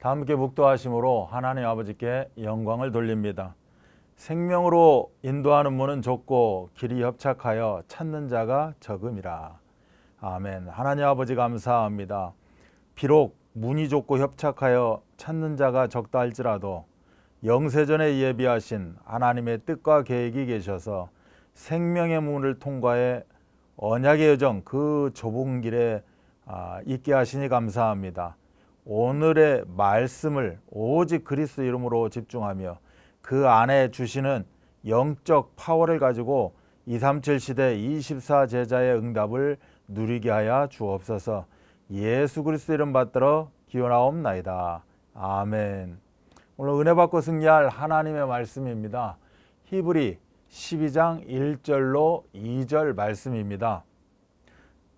다 함께 묵도하심으로 하나님 아버지께 영광을 돌립니다. 생명으로 인도하는 문은 좁고 길이 협착하여 찾는 자가 적음이라. 아멘. 하나님 아버지 감사합니다. 비록 문이 좁고 협착하여 찾는 자가 적다 할지라도 영세전에 예비하신 하나님의 뜻과 계획이 계셔서 생명의 문을 통과해 언약의 여정 그 좁은 길에 아, 있게 하시니 감사합니다. 오늘의 말씀을 오직 그리스 이름으로 집중하며 그 안에 주시는 영적 파워를 가지고 237 시대 24 제자의 응답을 누리게 하여 주옵소서. 예수 그리스도 이름 받들어 기원하옵나이다. 아멘. 오늘 은혜 받고 승리할 하나님의 말씀입니다. 히브리 12장 1절로 2절 말씀입니다.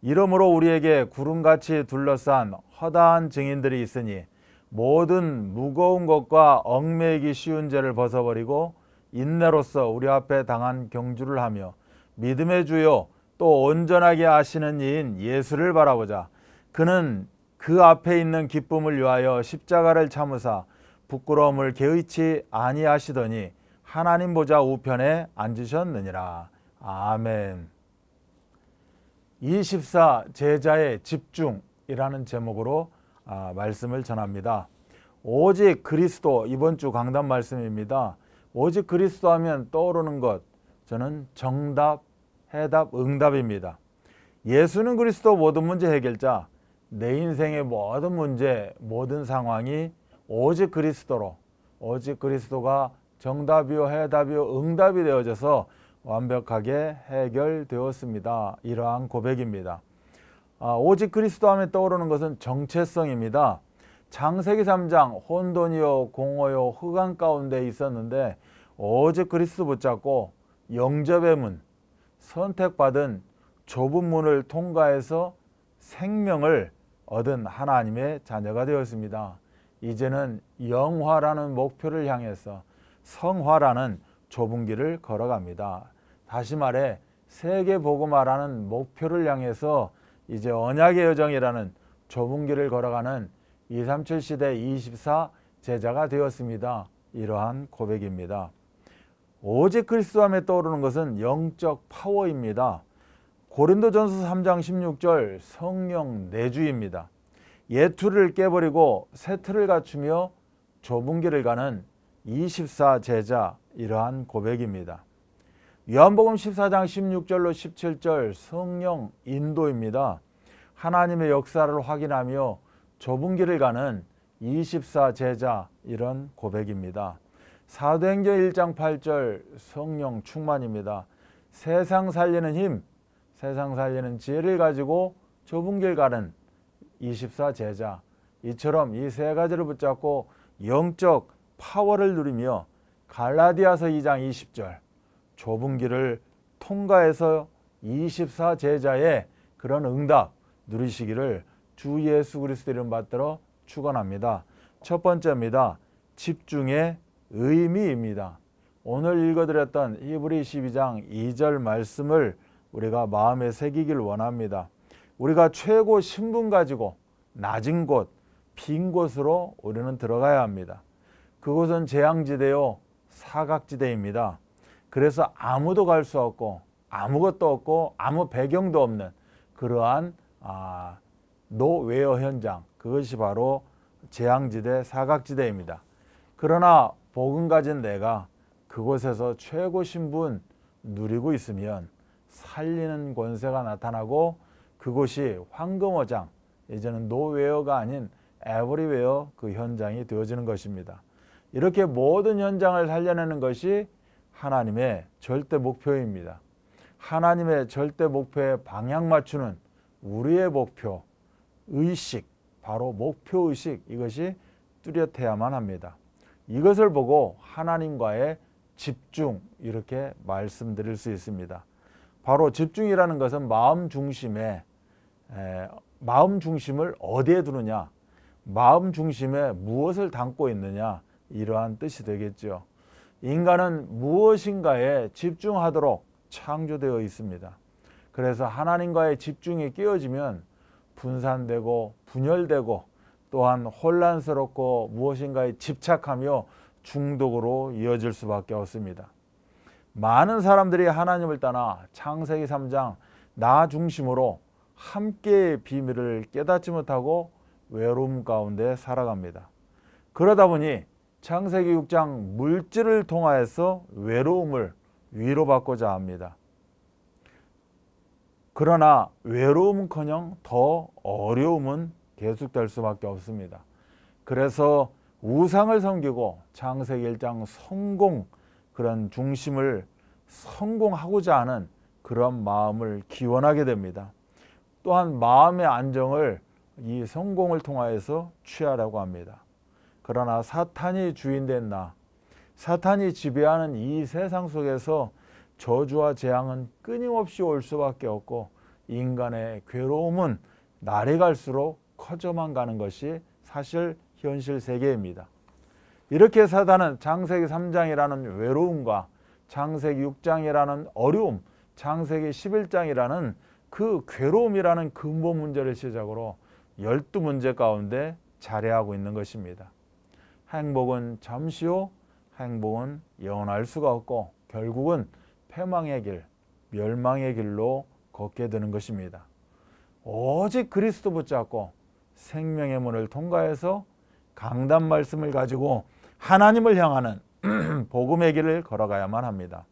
이러므로 우리에게 구름같이 둘러싼 허다한 증인들이 있으니 모든 무거운 것과 얽매이기 쉬운 죄를 벗어버리고 인내로서 우리 앞에 당한 경주를 하며 믿음의 주요 또 온전하게 아시는 이인 예수를 바라보자. 그는 그 앞에 있는 기쁨을 위하여 십자가를 참으사 부끄러움을 개의치 아니하시더니 하나님 보좌 우편에 앉으셨느니라. 아멘. 24 제자의 집중이라는 제목으로 아, 말씀을 전합니다. 오직 그리스도 이번 주 강단 말씀입니다. 오직 그리스도 하면 떠오르는 것 저는 정답, 해답, 응답입니다. 예수는 그리스도 모든 문제 해결자, 내 인생의 모든 문제, 모든 상황이 오직 그리스도로, 오직 그리스도가 정답이요, 해답이요, 응답이 되어져서 완벽하게 해결되었습니다. 이러한 고백입니다. 아, 오직 그리스도 하면 떠오르는 것은 정체성입니다. 창세기 3장 혼돈이요 공허요 흑암 가운데 있었는데 오직 그리스도 붙잡고 영접의 문, 선택받은 좁은 문을 통과해서 생명을 얻은 하나님의 자녀가 되었습니다. 이제는 영화라는 목표를 향해서 성화라는 좁은 길을 걸어갑니다. 다시 말해 세계 보고마라는 목표를 향해서 이제 언약의 여정이라는 좁은 길을 걸어가는 237 시대 24 제자가 되었습니다. 이러한 고백입니다. 오직 그리스도 함에 떠오르는 것은 영적 파워입니다. 고린도전서 3장 16절 성령 내주입니다. 예투를 깨버리고 세트를 갖추며 좁은 길을 가는 24 제자 이러한 고백입니다. 요한복음 14장 16절로 17절 성령 인도입니다. 하나님의 역사를 확인하며 좁은 길을 가는 24제자 이런 고백입니다. 사도행전 1장 8절 성령 충만입니다. 세상 살리는 힘, 세상 살리는 지혜를 가지고 좁은 길 가는 24제자 이처럼 이 세 가지를 붙잡고 영적 파워를 누리며 갈라디아서 2장 20절 좁은 길을 통과해서 24제자의 그런 응답 누리시기를 주 예수 그리스도 이름 받들어 축원합니다. 첫 번째입니다. 집중의 의미입니다. 오늘 읽어드렸던 히브리 12장 2절 말씀을 우리가 마음에 새기길 원합니다. 우리가 최고 신분 가지고 낮은 곳, 빈 곳으로 우리는 들어가야 합니다. 그곳은 재앙지대요 사각지대입니다. 그래서 아무도 갈 수 없고 아무것도 없고 아무 배경도 없는 그러한 아, 노웨어 현장 그것이 바로 재앙지대 사각지대입니다. 그러나 복음 가진 내가 그곳에서 최고 신분 누리고 있으면 살리는 권세가 나타나고 그곳이 황금어장 이제는 노웨어가 아닌 에브리웨어 그 현장이 되어지는 것입니다. 이렇게 모든 현장을 살려내는 것이 하나님의 절대 목표입니다. 하나님의 절대 목표에 방향 맞추는 우리의 목표, 의식, 바로 목표 의식 이것이 뚜렷해야만 합니다. 이것을 보고 하나님과의 집중 이렇게 말씀드릴 수 있습니다. 바로 집중이라는 것은 마음 중심에 에, 마음 중심을 어디에 두느냐, 마음 중심에 무엇을 담고 있느냐 이러한 뜻이 되겠죠. 인간은 무엇인가에 집중하도록 창조되어 있습니다. 그래서 하나님과의 집중이 끼어지면 분산되고 분열되고 또한 혼란스럽고 무엇인가에 집착하며 중독으로 이어질 수밖에 없습니다. 많은 사람들이 하나님을 떠나 창세기 3장 나 중심으로 함께의 비밀을 깨닫지 못하고 외로움 가운데 살아갑니다. 그러다 보니 창세기 6장 물질을 통하여서 외로움을 위로받고자 합니다. 그러나 외로움커녕 더 어려움은 계속될 수밖에 없습니다. 그래서 우상을 섬기고 창세기 1장 성공 그런 중심을 성공하고자 하는 그런 마음을 기원하게 됩니다. 또한 마음의 안정을 이 성공을 통하여서 취하라고 합니다. 그러나 사탄이 주인된 나, 사탄이 지배하는 이 세상 속에서 저주와 재앙은 끊임없이 올 수밖에 없고 인간의 괴로움은 날이 갈수록 커져만 가는 것이 사실 현실 세계입니다. 이렇게 사단은 장세기 3장이라는 외로움과 장세기 6장이라는 어려움, 장세기 11장이라는 그 괴로움이라는 근본 문제를 시작으로 12문제 가운데 자리하고 있는 것입니다. 행복은 잠시요 행복은 영원할 수가 없고 결국은 패망의 길, 멸망의 길로 걷게 되는 것입니다. 오직 그리스도 붙잡고 생명의 문을 통과해서 강단 말씀을 가지고 하나님을 향하는 복음의 길을 걸어가야만 합니다.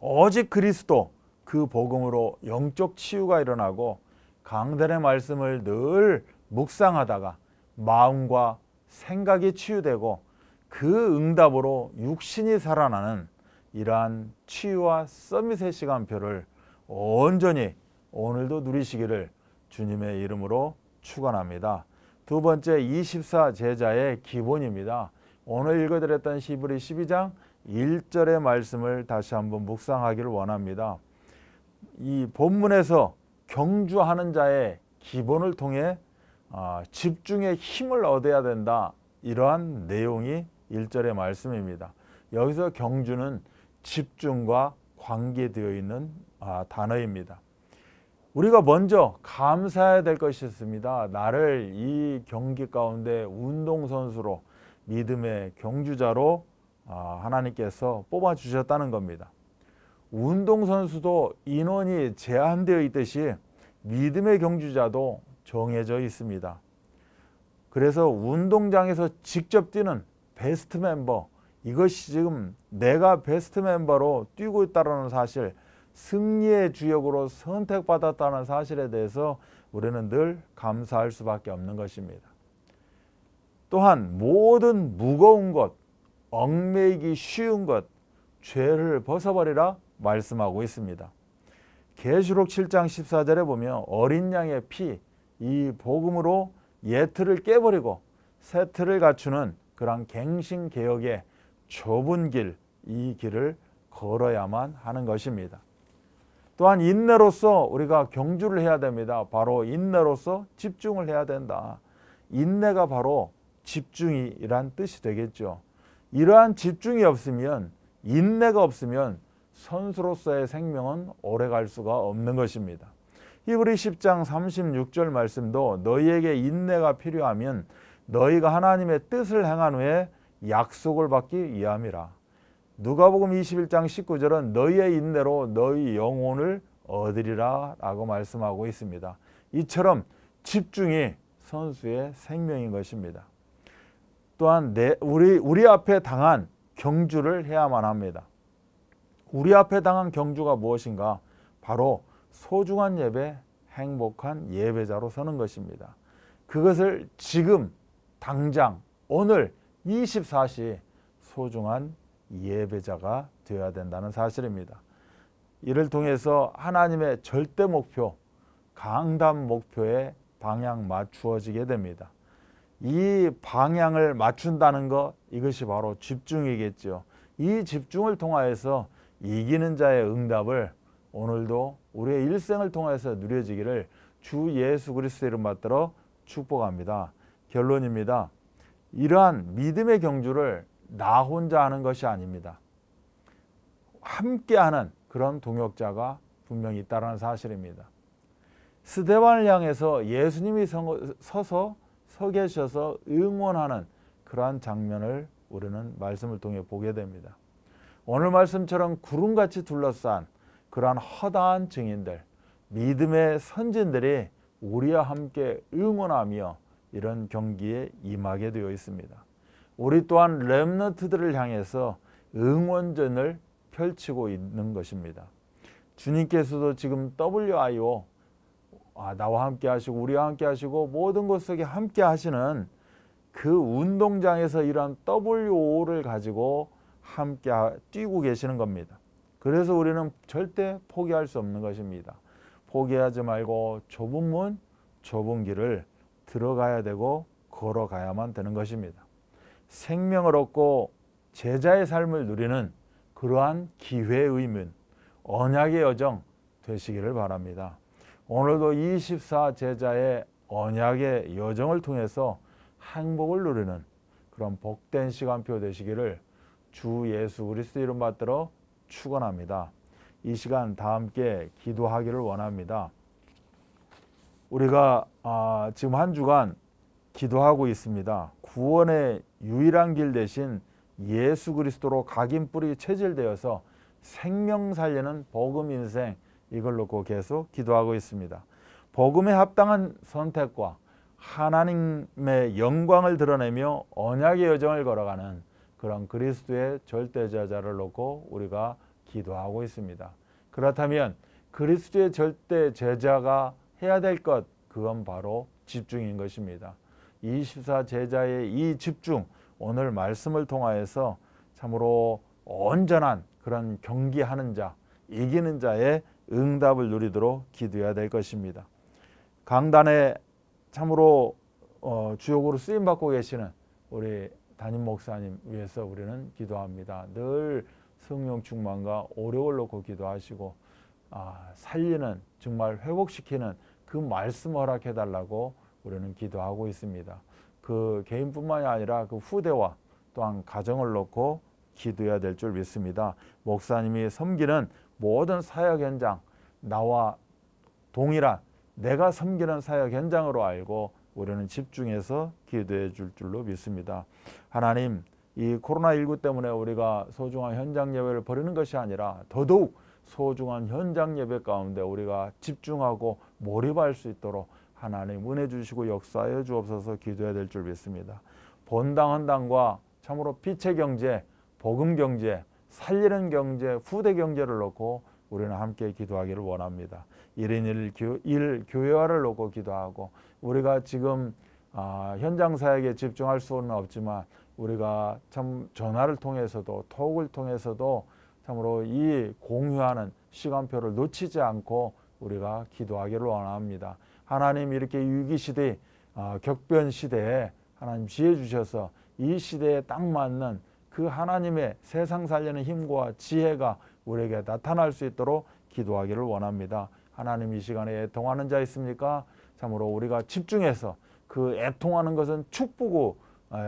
오직 그리스도 그 복음으로 영적 치유가 일어나고 강단의 말씀을 늘 묵상하다가 마음과 생각이 치유되고 그 응답으로 육신이 살아나는 이러한 치유와 서밋의 시간표를 온전히 오늘도 누리시기를 주님의 이름으로 축원합니다. 두 번째 24 제자의 기본입니다. 오늘 읽어드렸던 시브리 12장 1절의 말씀을 다시 한번 묵상하기를 원합니다. 이 본문에서 경주하는 자의 기본을 통해 아, 집중의 힘을 얻어야 된다. 이러한 내용이 일절의 말씀입니다. 여기서 경주는 집중과 관계되어 있는 아, 단어입니다. 우리가 먼저 감사해야 될 것이 있습니다. 나를 이 경기 가운데 운동선수로 믿음의 경주자로 아, 하나님께서 뽑아주셨다는 겁니다. 운동선수도 인원이 제한되어 있듯이 믿음의 경주자도 정해져 있습니다. 그래서 운동장에서 직접 뛰는 베스트 멤버 이것이 지금 내가 베스트 멤버로 뛰고 있다는 사실 승리의 주역으로 선택받았다는 사실에 대해서 우리는 늘 감사할 수밖에 없는 것입니다. 또한 모든 무거운 것, 얽매이기 쉬운 것, 죄를 벗어버리라 말씀하고 있습니다. 계시록 7장 14절에 보면 어린 양의 피, 이 복음으로 예틀을 깨버리고 세틀을 갖추는 그러한 갱신 개혁의 좁은 길, 이 길을 걸어야만 하는 것입니다. 또한 인내로서 우리가 경주를 해야 됩니다. 바로 인내로서 집중을 해야 된다. 인내가 바로 집중이란 뜻이 되겠죠. 이러한 집중이 없으면 인내가 없으면 선수로서의 생명은 오래 갈 수가 없는 것입니다. 히브리 10장 36절 말씀도 너희에게 인내가 필요하면 너희가 하나님의 뜻을 행한 후에 약속을 받기 위함이라. 누가복음 21장 19절은 너희의 인내로 너희 영혼을 얻으리라라고 말씀하고 있습니다. 이처럼 집중이 선수의 생명인 것입니다. 또한 내, 우리 우리 앞에 당한 경주를 해야만 합니다. 우리 앞에 당한 경주가 무엇인가? 바로 소중한 예배, 행복한 예배자로 서는 것입니다. 그것을 지금, 당장, 오늘 24시 소중한 예배자가 되어야 된다는 사실입니다. 이를 통해서 하나님의 절대 목표, 강단 목표에 방향 맞추어지게 됩니다. 이 방향을 맞춘다는 것 이것이 바로 집중이겠지이 집중을 통하여서 이기는 자의 응답을 오늘도 우리의 일생을 통해서 누려지기를 주 예수 그리스도 이름 받들어 축복합니다. 결론입니다. 이러한 믿음의 경주를 나 혼자 하는 것이 아닙니다. 함께하는 그런 동역자가 분명히 있다는 사실입니다. 스데반을 향해서 예수님이 서서 서 계셔서 응원하는 그러한 장면을 우리는 말씀을 통해 보게 됩니다. 오늘 말씀처럼 구름같이 둘러싼 그러한 허다한 증인들, 믿음의 선진들이 우리와 함께 응원하며 이런 경기에 임하게 되어 있습니다. 우리 또한 렘너트들을 향해서 응원전을 펼치고 있는 것입니다. 주님께서도 지금 WIO 아, 나와 함께 하시고 우리와 함께 하시고 모든 것 속에 함께 하시는 그 운동장에서 이러 WO를 가지고 함께 뛰고 계시는 겁니다. 그래서 우리는 절대 포기할 수 없는 것입니다. 포기하지 말고 좁은 문, 좁은 길을 들어가야 되고 걸어가야만 되는 것입니다. 생명을 얻고 제자의 삶을 누리는 그러한 기회의 문, 언약의 여정 되시기를 바랍니다. 오늘도 24제자의 언약의 여정을 통해서 행복을 누리는 그런 복된 시간표 되시기를 주 예수 그리스도 이름 받들어 축원합니다. 이 시간 다 함께 기도하기를 원합니다. 우리가 아, 지금 한 주간 기도하고 있습니다. 구원의 유일한 길 대신 예수 그리스도로 각인 뿌리 체질되어서 생명 살리는 복음 인생 이걸 놓고 계속 기도하고 있습니다. 복음에 합당한 선택과 하나님의 영광을 드러내며 언약의 여정을 걸어가는 그런 그리스도의 절대제자를 놓고 우리가 기도하고 있습니다. 그렇다면 그리스도의 절대제자가 해야 될 것, 그건 바로 집중인 것입니다. 24 제자의 이 집중, 오늘 말씀을 통하여서 참으로 온전한 그런 경기하는 자, 이기는 자의 응답을 누리도록 기도해야 될 것입니다. 강단에 참으로 어, 주역으로 쓰임받고 계시는 우리 담임 목사님 위해서 우리는 기도합니다. 늘 성령 충만과 오력을 놓고 기도하시고 아, 살리는 정말 회복시키는 그 말씀 허락해 달라고 우리는 기도하고 있습니다. 그 개인뿐만이 아니라 그 후대와 또한 가정을 놓고 기도해야 될 줄 믿습니다. 목사님이 섬기는 모든 사역 현장 나와 동일한 내가 섬기는 사역 현장으로 알고 우리는 집중해서 기도해 줄 줄로 믿습니다. 하나님 이 코로나19 때문에 우리가 소중한 현장 예배를 벌이는 것이 아니라 더더욱 소중한 현장 예배 가운데 우리가 집중하고 몰입할 수 있도록 하나님 은혜 주시고 역사해 주옵소서 기도해야 될 줄 믿습니다. 본당 한당과 참으로 빛의 경제, 복음 경제, 살리는 경제, 후대 경제를 놓고 우리는 함께 기도하기를 원합니다. 일인일 교, 일 교회화를 놓고 기도하고 우리가 지금 어, 현장 사역에 집중할 수는 없지만 우리가 참 전화를 통해서도 톡을 통해서도 참으로 이 공유하는 시간표를 놓치지 않고 우리가 기도하기를 원합니다. 하나님 이렇게 위기 시대, 어, 격변 시대에 하나님 지혜 주셔서 이 시대에 딱 맞는 그 하나님의 세상 살리는 힘과 지혜가 우리에게 나타날 수 있도록 기도하기를 원합니다. 하나님 이 시간에 애통하는 자 있습니까? 참으로 우리가 집중해서 그 애통하는 것은 축복고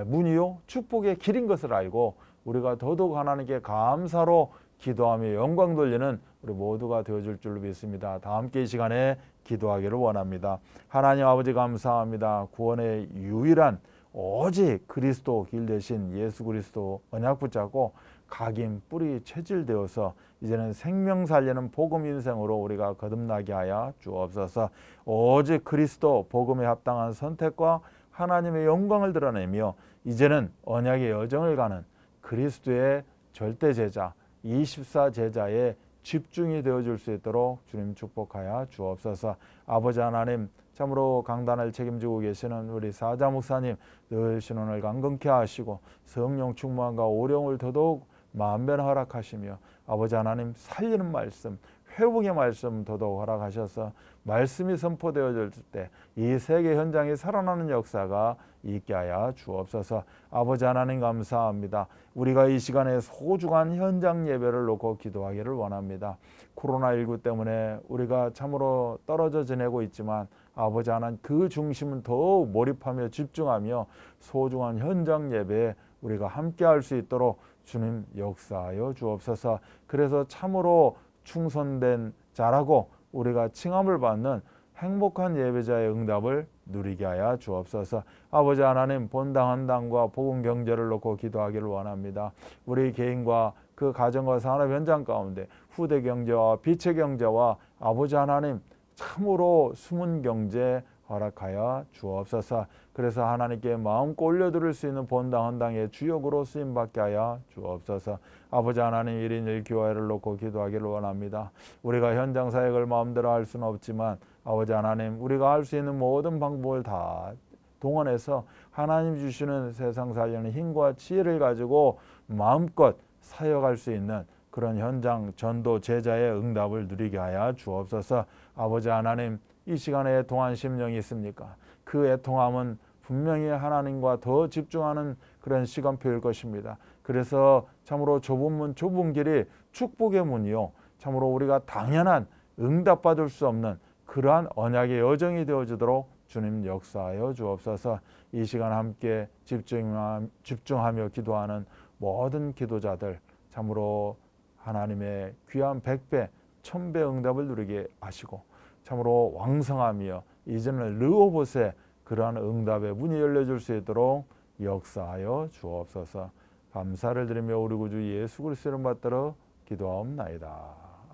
문이요 축복의 길인 것을 알고 우리가 더더욱 하나님께 감사로 기도하며 영광 돌리는 우리 모두가 되어줄 줄로 믿습니다. 다 함께 이 시간에 기도하기를 원합니다. 하나님 아버지 감사합니다. 구원의 유일한 오직 그리스도 길 대신 예수 그리스도 언약 붙잡고 각인 뿌리 체질되어서 이제는 생명 살리는 복음 인생으로 우리가 거듭나게 하여 주옵소서. 오직 그리스도 복음에 합당한 선택과 하나님의 영광을 드러내며 이제는 언약의 여정을 가는 그리스도의 절대 제자 24 제자의 집중이 되어줄 수 있도록 주님 축복하여 주옵소서. 아버지 하나님 참으로 강단을 책임지고 계시는 우리 사자 목사님 늘 신원을 강건케 하시고 성령 충만과 오령을 더더욱 만변 허락하시며 아버지 하나님 살리는 말씀 회복의 말씀 더더욱 허락하셔서 말씀이 선포되어질 때 이 세계 현장이 살아나는 역사가 있게 하여 주옵소서 아버지 하나님 감사합니다. 우리가 이 시간에 소중한 현장 예배를 놓고 기도하기를 원합니다. 코로나19 때문에 우리가 참으로 떨어져 지내고 있지만 아버지 하나님 그 중심은 더욱 몰입하며 집중하며 소중한 현장 예배에 우리가 함께 할 수 있도록 주님 역사하여 주옵소서. 그래서 참으로 충선된 자라고 우리가 칭함을 받는 행복한 예배자의 응답을 누리게 하여 주옵소서. 아버지 하나님 본당 한 당과 복음 경제를 놓고 기도하기를 원합니다. 우리 개인과 그 가정과 산업 현장 가운데 후대 경제와 빛의 경제와 아버지 하나님 참으로 숨은 경제 허락하여 주옵소서. 그래서 하나님께 마음 꼴려드릴 수 있는 본당 헌당의 주역으로 쓰임받게 하여 주옵소서. 아버지 하나님 일인일 교회를 놓고 기도하기를 원합니다. 우리가 현장 사역을 마음대로 할 수는 없지만 아버지 하나님 우리가 할 수 있는 모든 방법을 다 동원해서 하나님 주시는 세상 살려는 힘과 지혜를 가지고 마음껏 사역할 수 있는 그런 현장 전도 제자의 응답을 누리게 하여 주옵소서. 아버지 하나님 이 시간에 애통한 심령이 있습니까? 그 애통함은 분명히 하나님과 더 집중하는 그런 시간표일 것입니다. 그래서 참으로 좁은 문, 좁은 길이 축복의 문이요. 참으로 우리가 당연한 응답받을 수 없는 그러한 언약의 여정이 되어주도록 주님 역사하여 주옵소서 이 시간 함께 집중하며 기도하는 모든 기도자들 참으로 하나님의 귀한 백배, 천배 응답을 누리게 하시고 참으로 왕성하며 이제는르오봇의 그러한 응답의 문이 열려줄 수 있도록 역사하여 주옵소서 감사를 드리며 우리 구주 예수 그리스도를 받들어 기도하옵나이다.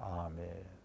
아멘